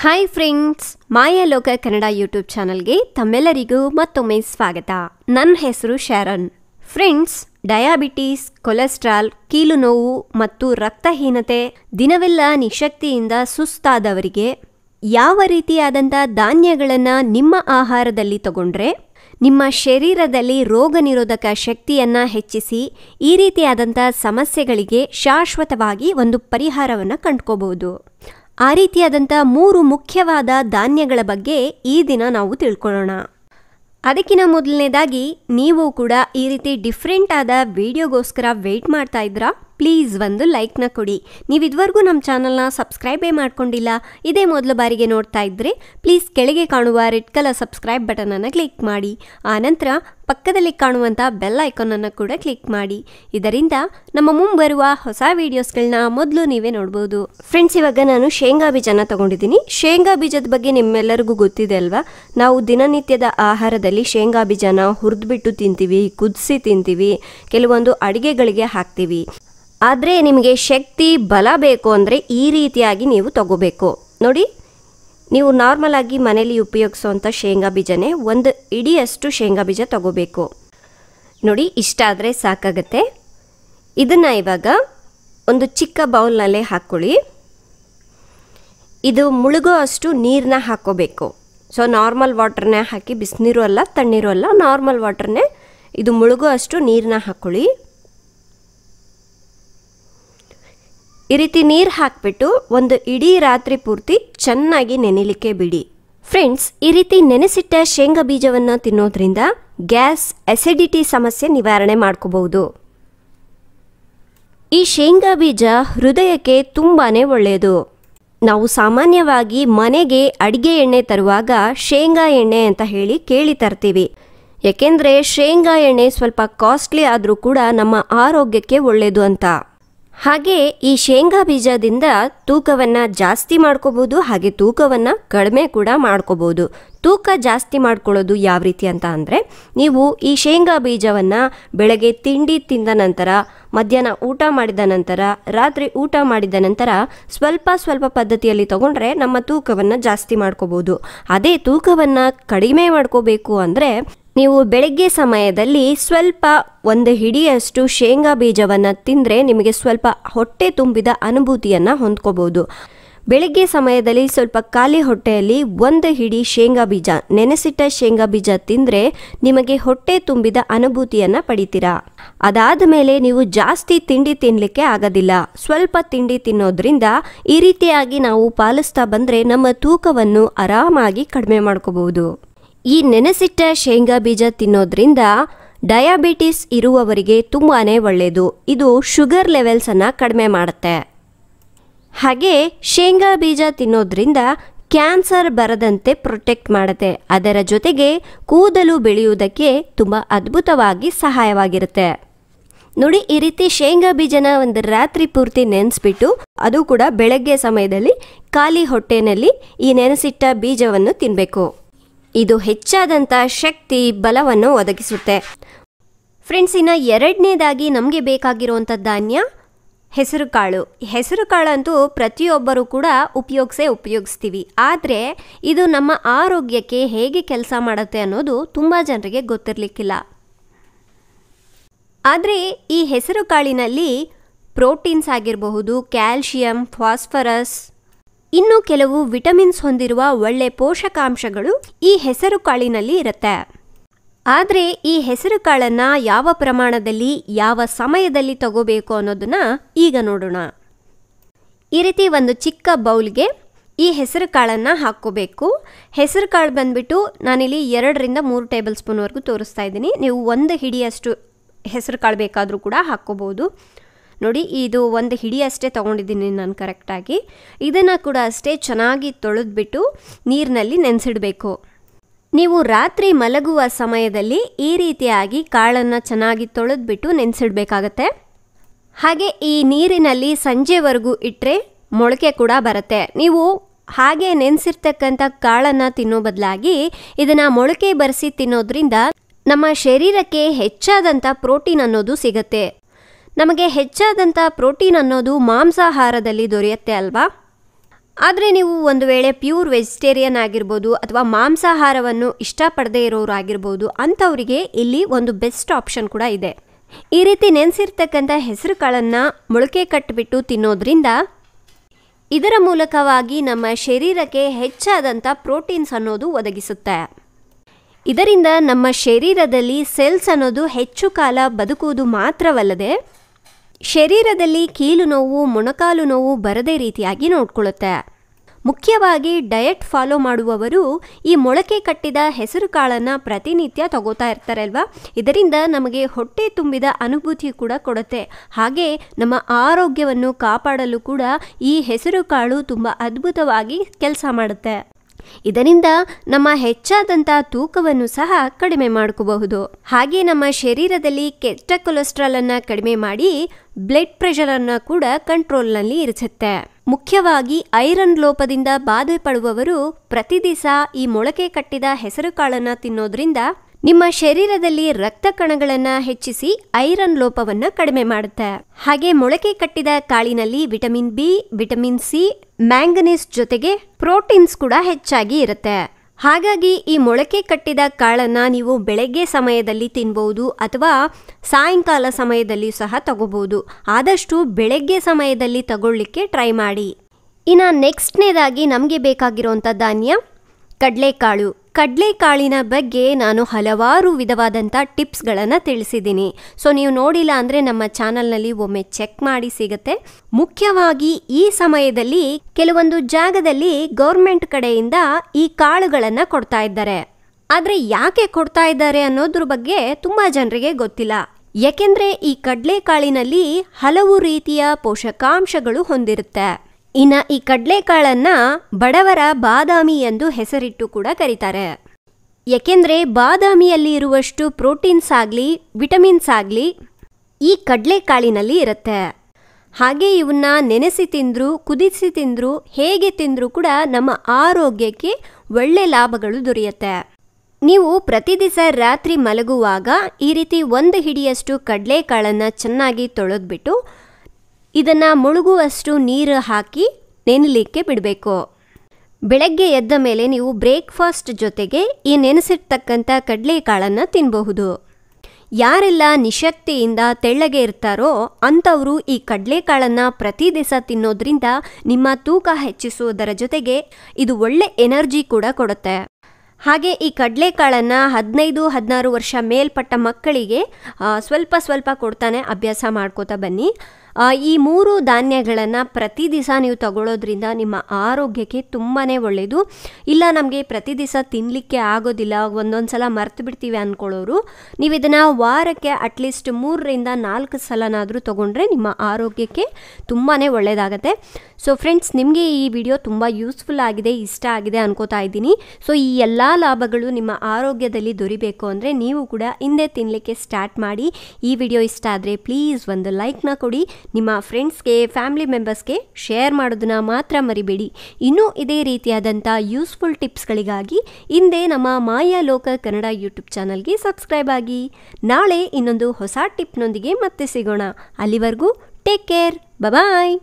hi friends ಮಾಯಾ ಲೋಕ Kannada YouTube ಚಾನಲ್ಗೆ ತಮ್ಮೆಲ್ಲರಿಗೂ ಮತ್ತೊಮ್ಮೆ ಸ್ವಾಗತ ನನ್ನ ಹೆಸರು ಶರಣ್ ಫ್ರೆಂಡ್ಸ್ ಡಯಾಬಿಟೀಸ್ ಕೊಲೆಸ್ಟ್ರಾಲ್ ಕೀಲು ನೋವು ಮತ್ತು ರಕ್ತಹೀನತೆ ದಿನವೆಲ್ಲ ನಿಶಕ್ತಿಯಿಂದ ಸುಸ್ತಾದವರಿಗೆ ಯಾವ ರೀತಿಯಾದಂಥ ಧಾನ್ಯಗಳನ್ನು ನಿಮ್ಮ ಆಹಾರದಲ್ಲಿ ತಗೊಂಡ್ರೆ ನಿಮ್ಮ ಶರೀರದಲ್ಲಿ ರೋಗ ನಿರೋಧಕ ಶಕ್ತಿಯನ್ನು ಹೆಚ್ಚಿಸಿ ಈ ರೀತಿಯಾದಂಥ ಸಮಸ್ಯೆಗಳಿಗೆ ಶಾಶ್ವತವಾಗಿ ಒಂದು ಪರಿಹಾರವನ್ನು ಕಂಡುಕೋಬಹುದು ಆ ರೀತಿಯಾದಂಥ ಮೂರು ಮುಖ್ಯವಾದ ಧಾನ್ಯಗಳ ಬಗ್ಗೆ ಈ ದಿನ ನಾವು ತಿಳ್ಕೊಳ್ಳೋಣ ಅದಕ್ಕಿಂತ ಮೊದಲನೇದಾಗಿ ನೀವು ಕೂಡ ಈ ರೀತಿ ಡಿಫ್ರೆಂಟ್ ಆದ ವಿಡಿಯೋಗೋಸ್ಕರ ವೆಯ್ಟ್ ಮಾಡ್ತಾ ಇದ್ರಾ ಪ್ಲೀಸ್ ಒಂದು ಲೈಕ್ನ ಕೊಡಿ ನೀವು ಇದುವರೆಗೂ ನಮ್ಮ ಚಾನಲ್ನ ಸಬ್ಸ್ಕ್ರೈಬೇ ಮಾಡ್ಕೊಂಡಿಲ್ಲ ಇದೇ ಮೊದಲ ಬಾರಿಗೆ ನೋಡ್ತಾ ಇದ್ದರೆ ಪ್ಲೀಸ್ ಕೆಳಗೆ ಕಾಣುವ ರೆಡ್ ಕಲರ್ ಸಬ್ಸ್ಕ್ರೈಬ್ ಬಟನನ್ನು ಕ್ಲಿಕ್ ಮಾಡಿ ಆನಂತರ ಪಕ್ಕದಲ್ಲಿ ಕಾಣುವಂಥ ಬೆಲ್ ಐಕಾನನ್ನು ಕೂಡ ಕ್ಲಿಕ್ ಮಾಡಿ ಇದರಿಂದ ನಮ್ಮ ಮುಂಬರುವ ಹೊಸ ವೀಡಿಯೋಸ್ಗಳನ್ನ ಮೊದಲು ನೀವೇ ನೋಡ್ಬೋದು ಫ್ರೆಂಡ್ಸ್ ಇವಾಗ ನಾನು ಶೇಂಗಾ ಬೀಜನ ತಗೊಂಡಿದ್ದೀನಿ ಶೇಂಗಾ ಬೀಜದ ಬಗ್ಗೆ ನಿಮ್ಮೆಲ್ಲರಿಗೂ ಗೊತ್ತಿದೆ ಅಲ್ವಾ ನಾವು ದಿನನಿತ್ಯದ ಆಹಾರದಲ್ಲಿ ಶೇಂಗಾ ಬೀಜನ ಹುರಿದ್ಬಿಟ್ಟು ತಿಂತೀವಿ ಕುದಿಸಿ ತಿಂತೀವಿ ಕೆಲವೊಂದು ಅಡುಗೆಗಳಿಗೆ ಹಾಕ್ತೀವಿ ಆದರೆ ನಿಮಗೆ ಶಕ್ತಿ ಬಲ ಬೇಕು ಅಂದರೆ ಈ ರೀತಿಯಾಗಿ ನೀವು ತಗೋಬೇಕು ನೋಡಿ ನೀವು ನಾರ್ಮಲ್ ಆಗಿ ಮನೇಲಿ ಉಪಯೋಗಿಸುವಂಥ ಶೇಂಗಾ ಬೀಜನೇ ಒಂದು ಇಡಿಯಷ್ಟು ಶೇಂಗಾ ಬೀಜ ತಗೋಬೇಕು ನೋಡಿ ಇಷ್ಟ ಆದರೆ ಸಾಕಾಗತ್ತೆ ಇದನ್ನು ಇವಾಗ ಒಂದು ಚಿಕ್ಕ ಬೌಲ್ನಲ್ಲೇ ಹಾಕ್ಕೊಳ್ಳಿ ಇದು ಮುಳುಗೋ ಅಷ್ಟು ನೀರನ್ನ ಹಾಕೋಬೇಕು ಸೊ ನಾರ್ಮಲ್ ವಾಟ್ರನ್ನೇ ಹಾಕಿ ಬಿಸಿನೀರು ಅಲ್ಲ ತಣ್ಣೀರು ಅಲ್ಲ ನಾರ್ಮಲ್ ವಾಟ್ರನ್ನೇ ಇದು ಮುಳುಗೋ ಅಷ್ಟು ನೀರನ್ನ ಹಾಕ್ಕೊಳ್ಳಿ ಈ ರೀತಿ ನೀರು ಹಾಕ್ಬಿಟ್ಟು ಒಂದು ಇಡೀ ರಾತ್ರಿ ಪೂರ್ತಿ ಚೆನ್ನಾಗಿ ನೆನಿಲಿಕ್ಕೆ ಬಿಡಿ ಫ್ರೆಂಡ್ಸ್ ಈ ರೀತಿ ನೆನೆಸಿಟ್ಟ ಶೇಂಗಾ ಬೀಜವನ್ನು ತಿನ್ನೋದ್ರಿಂದ ಗ್ಯಾಸ್ ಅಸಿಡಿಟಿ ಸಮಸ್ಯೆ ನಿವಾರಣೆ ಮಾಡ್ಕೋಬಹುದು ಈ ಶೇಂಗಾ ಬೀಜ ಹೃದಯಕ್ಕೆ ತುಂಬಾ ಒಳ್ಳೆಯದು ನಾವು ಸಾಮಾನ್ಯವಾಗಿ ಮನೆಗೆ ಅಡಿಗೆ ಎಣ್ಣೆ ತರುವಾಗ ಶೇಂಗಾ ಎಣ್ಣೆ ಅಂತ ಹೇಳಿ ಕೇಳಿ ತರ್ತೀವಿ ಯಾಕೆಂದರೆ ಶೇಂಗಾ ಎಣ್ಣೆ ಸ್ವಲ್ಪ ಕಾಸ್ಟ್ಲಿ ಆದರೂ ಕೂಡ ನಮ್ಮ ಆರೋಗ್ಯಕ್ಕೆ ಒಳ್ಳೆಯದು ಅಂತ ಹಾಗೆ ಈ ಶೇಂಗಾ ಬೀಜದಿಂದ ತೂಕವನ್ನು ಜಾಸ್ತಿ ಮಾಡ್ಕೋಬೋದು ಹಾಗೆ ತೂಕವನ್ನು ಕಡಿಮೆ ಕೂಡ ಮಾಡ್ಕೋಬೋದು ತೂಕ ಜಾಸ್ತಿ ಮಾಡ್ಕೊಳ್ಳೋದು ಯಾವ ರೀತಿ ಅಂತ ಅಂದರೆ ನೀವು ಈ ಶೇಂಗಾ ಬೀಜವನ್ನು ಬೆಳಗ್ಗೆ ತಿಂಡಿ ತಿಂದ ನಂತರ ಮಧ್ಯಾಹ್ನ ಊಟ ಮಾಡಿದ ನಂತರ ರಾತ್ರಿ ಊಟ ಮಾಡಿದ ನಂತರ ಸ್ವಲ್ಪ ಸ್ವಲ್ಪ ಪದ್ಧತಿಯಲ್ಲಿ ತಗೊಂಡ್ರೆ ನಮ್ಮ ತೂಕವನ್ನು ಜಾಸ್ತಿ ಮಾಡ್ಕೋಬೋದು ಅದೇ ತೂಕವನ್ನು ಕಡಿಮೆ ಮಾಡ್ಕೋಬೇಕು ಅಂದರೆ ನೀವು ಬೆಳಗ್ಗೆ ಸಮಯದಲ್ಲಿ ಸ್ವಲ್ಪ ಒಂದು ಹಿಡಿಯಷ್ಟು ಶೇಂಗಾ ಬೀಜವನ್ನು ತಿಂದರೆ ನಿಮಗೆ ಸ್ವಲ್ಪ ಹೊಟ್ಟೆ ತುಂಬಿದ ಅನುಭೂತಿಯನ್ನು ಹೊಂದ್ಕೋಬೋದು ಬೆಳಗ್ಗೆ ಸಮಯದಲ್ಲಿ ಸ್ವಲ್ಪ ಖಾಲಿ ಹೊಟ್ಟೆಯಲ್ಲಿ ಒಂದು ಹಿಡಿ ಶೇಂಗಾ ಬೀಜ ನೆನೆಸಿಟ್ಟ ಶೇಂಗಾ ಬೀಜ ತಿಂದರೆ ನಿಮಗೆ ಹೊಟ್ಟೆ ತುಂಬಿದ ಅನುಭೂತಿಯನ್ನು ಪಡಿತೀರಾ ಅದಾದ ಮೇಲೆ ನೀವು ಜಾಸ್ತಿ ತಿಂಡಿ ತಿನ್ನಲಿಕ್ಕೆ ಆಗೋದಿಲ್ಲ ಸ್ವಲ್ಪ ತಿಂಡಿ ತಿನ್ನೋದ್ರಿಂದ ಈ ರೀತಿಯಾಗಿ ನಾವು ಪಾಲಿಸ್ತಾ ಬಂದರೆ ನಮ್ಮ ತೂಕವನ್ನು ಆರಾಮಾಗಿ ಕಡಿಮೆ ಮಾಡ್ಕೋಬಹುದು ಈ ನೆನೆಸಿಟ್ಟ ಶೇಂಗಾ ಬೀಜ ತಿನ್ನೋದ್ರಿಂದ ಡಯಾಬಿಟಿಸ್ ಇರುವವರಿಗೆ ತುಂಬಾ ಒಳ್ಳೆಯದು ಇದು ಶುಗರ್ ಲೆವೆಲ್ಸನ್ನು ಕಡಿಮೆ ಮಾಡುತ್ತೆ ಹಾಗೆ ಶೇಂಗಾ ಬೀಜ ತಿನ್ನೋದ್ರಿಂದ ಕ್ಯಾನ್ಸರ್ ಬರದಂತೆ ಪ್ರೊಟೆಕ್ಟ್ ಮಾಡುತ್ತೆ ಅದರ ಜೊತೆಗೆ ಕೂದಲು ಬೆಳೆಯುವುದಕ್ಕೆ ತುಂಬ ಅದ್ಭುತವಾಗಿ ಸಹಾಯವಾಗಿರುತ್ತೆ ನೋಡಿ ಈ ರೀತಿ ಶೇಂಗಾ ಬೀಜನ ಒಂದು ರಾತ್ರಿ ಪೂರ್ತಿ ನೆನೆಸ್ಬಿಟ್ಟು ಅದು ಕೂಡ ಬೆಳಗ್ಗೆ ಸಮಯದಲ್ಲಿ ಖಾಲಿ ಹೊಟ್ಟೆನಲ್ಲಿ ಈ ನೆನೆಸಿಟ್ಟ ಬೀಜವನ್ನು ತಿನ್ನಬೇಕು ಇದು ಹೆಚ್ಚಾದಂಥ ಶಕ್ತಿ ಬಲವನ್ನು ಒದಗಿಸುತ್ತೆ ಫ್ರೆಂಡ್ಸ್ ಇನ್ನ ಎರಡನೇದಾಗಿ ನಮಗೆ ಬೇಕಾಗಿರುವಂಥ ಧಾನ್ಯ ಹೆಸರುಕಾಳು ಹೆಸರುಕಾಳಂತೂ ಪ್ರತಿಯೊಬ್ಬರೂ ಕೂಡ ಉಪಯೋಗಿಸೇ ಉಪಯೋಗಿಸ್ತೀವಿ ಆದರೆ ಇದು ನಮ್ಮ ಆರೋಗ್ಯಕ್ಕೆ ಹೇಗೆ ಕೆಲಸ ಮಾಡುತ್ತೆ ಅನ್ನೋದು ತುಂಬ ಜನರಿಗೆ ಗೊತ್ತಿರಲಿಕ್ಕಿಲ್ಲ ಆದರೆ ಈ ಹೆಸರುಕಾಳಿನಲ್ಲಿ ಪ್ರೋಟೀನ್ಸ್ ಆಗಿರಬಹುದು ಕ್ಯಾಲ್ಶಿಯಂ ಫಾಸ್ಫರಸ್ ಇನ್ನು ಕೆಲವು ವಿಟಮಿನ್ಸ್ ಹೊಂದಿರುವ ಒಳ್ಳೆ ಪೋಷಕಾಂಶಗಳು ಈ ಹೆಸರು ಕಾಳಿನಲ್ಲಿ ಇರುತ್ತೆ ಆದರೆ ಈ ಕಾಳನ್ನು ಯಾವ ಪ್ರಮಾಣದಲ್ಲಿ ಯಾವ ಸಮಯದಲ್ಲಿ ತಗೋಬೇಕು ಅನ್ನೋದನ್ನ ಈಗ ನೋಡೋಣ ಈ ರೀತಿ ಒಂದು ಚಿಕ್ಕ ಬೌಲ್ಗೆ ಈ ಹೆಸರು ಕಾಳನ್ನು ಹಾಕ್ಕೋಬೇಕು ಹೆಸರು ಕಾಳು ಬಂದುಬಿಟ್ಟು ನಾನಿಲ್ಲಿ ಎರಡರಿಂದ ಮೂರು ಟೇಬಲ್ ಸ್ಪೂನ್ವರೆಗೂ ತೋರಿಸ್ತಾ ಇದ್ದೀನಿ ನೀವು ಒಂದು ಹಿಡಿಯಷ್ಟು ಹೆಸರು ಕಾಳು ಬೇಕಾದರೂ ಕೂಡ ಹಾಕ್ಕೋಬೋದು ನೋಡಿ ಇದು ಒಂದು ಹಿಡಿ ಅಷ್ಟೇ ತೊಗೊಂಡಿದ್ದೀನಿ ನಾನು ಕರೆಕ್ಟಾಗಿ ಇದನ್ನು ಕೂಡ ಅಷ್ಟೇ ಚೆನ್ನಾಗಿ ತೊಳೆದ್ಬಿಟ್ಟು ನೀರಿನಲ್ಲಿ ನೆನೆಸಿಡಬೇಕು ನೀವು ರಾತ್ರಿ ಮಲಗುವ ಸಮಯದಲ್ಲಿ ಈ ರೀತಿಯಾಗಿ ಕಾಳನ್ನು ಚೆನ್ನಾಗಿ ತೊಳೆದ್ಬಿಟ್ಟು ನೆನೆಸಿಡಬೇಕಾಗತ್ತೆ ಹಾಗೆ ಈ ನೀರಿನಲ್ಲಿ ಸಂಜೆವರೆಗೂ ಇಟ್ಟರೆ ಮೊಳಕೆ ಕೂಡ ಬರುತ್ತೆ ನೀವು ಹಾಗೆ ನೆನೆಸಿರ್ತಕ್ಕಂಥ ಕಾಳನ್ನು ತಿನ್ನೋ ಬದಲಾಗಿ ಇದನ್ನು ಮೊಳಕೆ ಬರೆಸಿ ತಿನ್ನೋದ್ರಿಂದ ನಮ್ಮ ಶರೀರಕ್ಕೆ ಹೆಚ್ಚಾದಂಥ ಪ್ರೋಟೀನ್ ಅನ್ನೋದು ಸಿಗುತ್ತೆ ನಮಗೆ ಹೆಚ್ಚಾದಂಥ ಪ್ರೋಟೀನ್ ಅನ್ನೋದು ಮಾಂಸಾಹಾರದಲ್ಲಿ ದೊರೆಯುತ್ತೆ ಅಲ್ವಾ ಆದರೆ ನೀವು ಒಂದು ವೇಳೆ ಪ್ಯೂರ್ ವೆಜಿಟೇರಿಯನ್ ಆಗಿರ್ಬೋದು ಅಥವಾ ಮಾಂಸಾಹಾರವನ್ನು ಇಷ್ಟಪಡದೇ ಇರೋರಾಗಿರ್ಬೋದು ಅಂಥವರಿಗೆ ಇಲ್ಲಿ ಒಂದು ಬೆಸ್ಟ್ ಆಪ್ಷನ್ ಕೂಡ ಇದೆ ಈ ರೀತಿ ನೆನೆಸಿರ್ತಕ್ಕಂಥ ಕಾಳನ್ನು ಮೊಳಕೆ ಕಟ್ಟಿಬಿಟ್ಟು ತಿನ್ನೋದ್ರಿಂದ ಇದರ ಮೂಲಕವಾಗಿ ನಮ್ಮ ಶರೀರಕ್ಕೆ ಹೆಚ್ಚಾದಂಥ ಪ್ರೋಟೀನ್ಸ್ ಅನ್ನೋದು ಒದಗಿಸುತ್ತೆ ಇದರಿಂದ ನಮ್ಮ ಶರೀರದಲ್ಲಿ ಸೆಲ್ಸ್ ಅನ್ನೋದು ಹೆಚ್ಚು ಕಾಲ ಬದುಕುವುದು ಮಾತ್ರವಲ್ಲದೆ ಶರೀರದಲ್ಲಿ ಕೀಲು ನೋವು ಮೊಣಕಾಲು ನೋವು ಬರದೇ ರೀತಿಯಾಗಿ ನೋಡ್ಕೊಳ್ಳುತ್ತೆ ಮುಖ್ಯವಾಗಿ ಡಯಟ್ ಫಾಲೋ ಮಾಡುವವರು ಈ ಮೊಳಕೆ ಕಟ್ಟಿದ ಹೆಸರು ಕಾಳನ್ನು ಪ್ರತಿನಿತ್ಯ ತಗೋತಾ ಇರ್ತಾರೆ ಇದರಿಂದ ನಮಗೆ ಹೊಟ್ಟೆ ತುಂಬಿದ ಅನುಭೂತಿ ಕೂಡ ಕೊಡುತ್ತೆ ಹಾಗೆ ನಮ್ಮ ಆರೋಗ್ಯವನ್ನು ಕಾಪಾಡಲು ಕೂಡ ಈ ಹೆಸರು ಕಾಳು ತುಂಬ ಅದ್ಭುತವಾಗಿ ಕೆಲಸ ಮಾಡುತ್ತೆ ಇದರಿಂದ ನಮ್ಮ ಹೆಚ್ಚಾದಂಥ ತೂಕವನ್ನು ಸಹ ಕಡಿಮೆ ಮಾಡ್ಕೋಬಹುದು ಹಾಗೆ ನಮ್ಮ ಶರೀರದಲ್ಲಿ ಕೆಟ್ಟ ಕೊಲೆಸ್ಟ್ರಾಲನ್ನು ಕಡಿಮೆ ಮಾಡಿ ಬ್ಲಡ್ ಪ್ರೆಷರನ್ನು ಕೂಡ ಕಂಟ್ರೋಲ್ನಲ್ಲಿ ಇರಿಸುತ್ತೆ ಮುಖ್ಯವಾಗಿ ಐರನ್ ಲೋಪದಿಂದ ಬಾಧೆ ಪಡುವವರು ಪ್ರತಿ ದಿವಸ ಈ ಮೊಳಕೆ ಕಟ್ಟಿದ ಹೆಸರುಕಾಳನ್ನು ತಿನ್ನೋದ್ರಿಂದ ನಿಮ್ಮ ಶರೀರದಲ್ಲಿ ರಕ್ತ ಕಣಗಳನ್ನು ಹೆಚ್ಚಿಸಿ ಐರನ್ ಲೋಪವನ್ನು ಕಡಿಮೆ ಮಾಡುತ್ತೆ ಹಾಗೆ ಮೊಳಕೆ ಕಟ್ಟಿದ ಕಾಳಿನಲ್ಲಿ vitamin B vitamin C manganese ಜೊತೆಗೆ ಪ್ರೋಟೀನ್ಸ್ ಕೂಡ ಹೆಚ್ಚಾಗಿ ಇರುತ್ತೆ ಹಾಗಾಗಿ ಈ ಮೊಳಕೆ ಕಟ್ಟಿದ ಕಾಳನ್ನು ನೀವು ಬೆಳಗ್ಗೆ ಸಮಯದಲ್ಲಿ ತಿನ್ಬೋದು ಅಥವಾ ಸಾಯಂಕಾಲ ಸಮಯದಲ್ಲಿ ಸಹ ತಗೋಬಹುದು ಆದಷ್ಟು ಬೆಳಗ್ಗೆ ಸಮಯದಲ್ಲಿ ತಗೊಳ್ಳಿಕ್ಕೆ ಟ್ರೈ ಮಾಡಿ ಇನ್ನು ನೆಕ್ಸ್ಟ್ನೇದಾಗಿ ನಮಗೆ ಬೇಕಾಗಿರುವಂಥ ಧಾನ್ಯ ಕಡಲೆಕಾಳು ಕಡಲೆಕಾಳಿನ ಬಗ್ಗೆ ನಾನು ಹಲವಾರು ವಿಧವಾದಂಥ ಟಿಪ್ಸ್ಗಳನ್ನು ತಿಳಿಸಿದ್ದೀನಿ ಸೊ ನೀವು ನೋಡಿಲ್ಲ ಅಂದರೆ ನಮ್ಮ ಚಾನಲ್ನಲ್ಲಿ ಒಮ್ಮೆ ಚೆಕ್ ಮಾಡಿ ಸಿಗುತ್ತೆ ಮುಖ್ಯವಾಗಿ ಈ ಸಮಯದಲ್ಲಿ ಕೆಲವೊಂದು ಜಾಗದಲ್ಲಿ ಗೌರ್ಮೆಂಟ್ ಕಡೆಯಿಂದ ಈ ಕಾಳುಗಳನ್ನು ಕೊಡ್ತಾ ಇದ್ದಾರೆ ಆದರೆ ಯಾಕೆ ಕೊಡ್ತಾ ಇದ್ದಾರೆ ಅನ್ನೋದ್ರ ಬಗ್ಗೆ ತುಂಬ ಜನರಿಗೆ ಗೊತ್ತಿಲ್ಲ ಯಾಕೆಂದರೆ ಈ ಕಡಲೆಕಾಳಿನಲ್ಲಿ ಹಲವು ರೀತಿಯ ಪೋಷಕಾಂಶಗಳು ಹೊಂದಿರುತ್ತೆ ಇನ್ನ ಈ ಕಡಲೆಕಾಳನ್ನು ಬಡವರ ಬಾದಾಮಿ ಎಂದು ಹೆಸರಿಟ್ಟು ಕೂಡ ಕರೀತಾರೆ ಯಾಕೆಂದ್ರೆ ಬಾದಾಮಿಯಲ್ಲಿ ಇರುವಷ್ಟು ಪ್ರೋಟೀನ್ಸ್ ಆಗಲಿ ವಿಟಮಿನ್ಸ್ ಆಗಲಿ ಈ ಕಡಲೆಕಾಳಿನಲ್ಲಿ ಇರುತ್ತೆ ಹಾಗೆ ಇವನ್ನ ನೆನೆಸಿ ತಿಂದರೂ ಕುದಿಸಿ ತಿಂದರೂ ಹೇಗೆ ತಿಂದರೂ ಕೂಡ ನಮ್ಮ ಆರೋಗ್ಯಕ್ಕೆ ಒಳ್ಳೆ ಲಾಭಗಳು ದೊರೆಯುತ್ತೆ ನೀವು ಪ್ರತಿ ದಿವಸ ರಾತ್ರಿ ಮಲಗುವಾಗ ಈ ರೀತಿ ಒಂದು ಹಿಡಿಯಷ್ಟು ಕಡಲೆಕಾಳನ್ನು ಚೆನ್ನಾಗಿ ತೊಳೆದ್ಬಿಟ್ಟು ಇದನ್ನು ಮುಳುಗುವಷ್ಟು ನೀರು ಹಾಕಿ ನೆನಲಿಕ್ಕೆ ಬಿಡಬೇಕು ಬೆಳಗ್ಗೆ ಎದ್ದ ಮೇಲೆ ನೀವು ಬ್ರೇಕ್ಫಾಸ್ಟ್ ಜೊತೆಗೆ ಈ ನೆನೆಸಿರ್ತಕ್ಕಂಥ ಕಡಲೆಕಾಳನ್ನು ತಿನ್ನಬಹುದು ಯಾರೆಲ್ಲ ನಿಶಕ್ತಿಯಿಂದ ತೆಳ್ಳಗೆ ಇರ್ತಾರೋ ಅಂಥವರು ಈ ಕಡಲೆಕಾಳನ್ನು ಪ್ರತಿ ದಿವಸ ತಿನ್ನೋದ್ರಿಂದ ನಿಮ್ಮ ತೂಕ ಹೆಚ್ಚಿಸುವುದರ ಜೊತೆಗೆ ಇದು ಒಳ್ಳೆ ಎನರ್ಜಿ ಕೂಡ ಕೊಡುತ್ತೆ ಹಾಗೆ ಈ ಕಡಲೆಕಾಳನ್ನು ಹದಿನೈದು ಹದಿನಾರು ವರ್ಷ ಮೇಲ್ಪಟ್ಟ ಮಕ್ಕಳಿಗೆ ಸ್ವಲ್ಪ ಸ್ವಲ್ಪ ಕೊಡ್ತಾನೆ ಅಭ್ಯಾಸ ಮಾಡ್ಕೋತಾ ಬನ್ನಿ ಈ ಮೂರು ಧಾನ್ಯಗಳನ್ನು ಪ್ರತಿ ದಿವಸ ನೀವು ತಗೊಳ್ಳೋದ್ರಿಂದ ನಿಮ್ಮ ಆರೋಗ್ಯಕ್ಕೆ ತುಂಬಾ ಒಳ್ಳೆಯದು ಇಲ್ಲ ನಮಗೆ ಪ್ರತಿ ದಿವಸ ತಿನ್ನಲಿಕ್ಕೆ ಆಗೋದಿಲ್ಲ ಒಂದೊಂದು ಸಲ ಮರೆತು ಬಿಡ್ತೀವಿ ಅಂದ್ಕೊಳ್ಳೋರು ನೀವು ಇದನ್ನು ವಾರಕ್ಕೆ ಅಟ್ಲೀಸ್ಟ್ ಮೂರರಿಂದ ನಾಲ್ಕು ಸಲನಾದರೂ ತೊಗೊಂಡ್ರೆ ನಿಮ್ಮ ಆರೋಗ್ಯಕ್ಕೆ ತುಂಬಾ ಒಳ್ಳೆಯದಾಗತ್ತೆ ಸೊ ಫ್ರೆಂಡ್ಸ್ ನಿಮಗೆ ಈ ವಿಡಿಯೋ ತುಂಬ ಯೂಸ್ಫುಲ್ ಆಗಿದೆ ಇಷ್ಟ ಆಗಿದೆ ಅನ್ಕೋತಾ ಇದ್ದೀನಿ ಸೊ ಈ ಎಲ್ಲ ಲಾಭಗಳು ನಿಮ್ಮ ಆರೋಗ್ಯದಲ್ಲಿ ದೊರಿಬೇಕು ಅಂದರೆ ನೀವು ಕೂಡ ಹಿಂದೆ ತಿನ್ನಲಿಕ್ಕೆ ಸ್ಟಾರ್ಟ್ ಮಾಡಿ ಈ ವಿಡಿಯೋ ಇಷ್ಟ ಆದರೆ ಪ್ಲೀಸ್ ಒಂದು ಲೈಕ್ನ ಕೊಡಿ ನಿಮ್ಮ ಫ್ರೆಂಡ್ಸ್ಗೆ ಫ್ಯಾಮಿಲಿ ಮೆಂಬರ್ಸ್ಗೆ ಶೇರ್ ಮಾಡೋದನ್ನು ಮಾತ್ರ ಮರಿಬೇಡಿ ಇನ್ನೂ ಇದೇ ರೀತಿಯಾದಂಥ ಯೂಸ್ಫುಲ್ ಟಿಪ್ಸ್ಗಳಿಗಾಗಿ ಹಿಂದೆ ನಮ್ಮ ಮಾಯಾ ಲೋಕ ಕನ್ನಡ ಯೂಟ್ಯೂಬ್ ಚಾನಲ್ಗೆ ಸಬ್ಸ್ಕ್ರೈಬ್ ಆಗಿ ನಾಳೆ ಇನ್ನೊಂದು ಹೊಸ ಟಿಪ್ನೊಂದಿಗೆ ಮತ್ತೆ ಸಿಗೋಣ ಅಲ್ಲಿವರೆಗೂ ಟೇಕ್ ಕೇರ್ ಬಬಾಯ್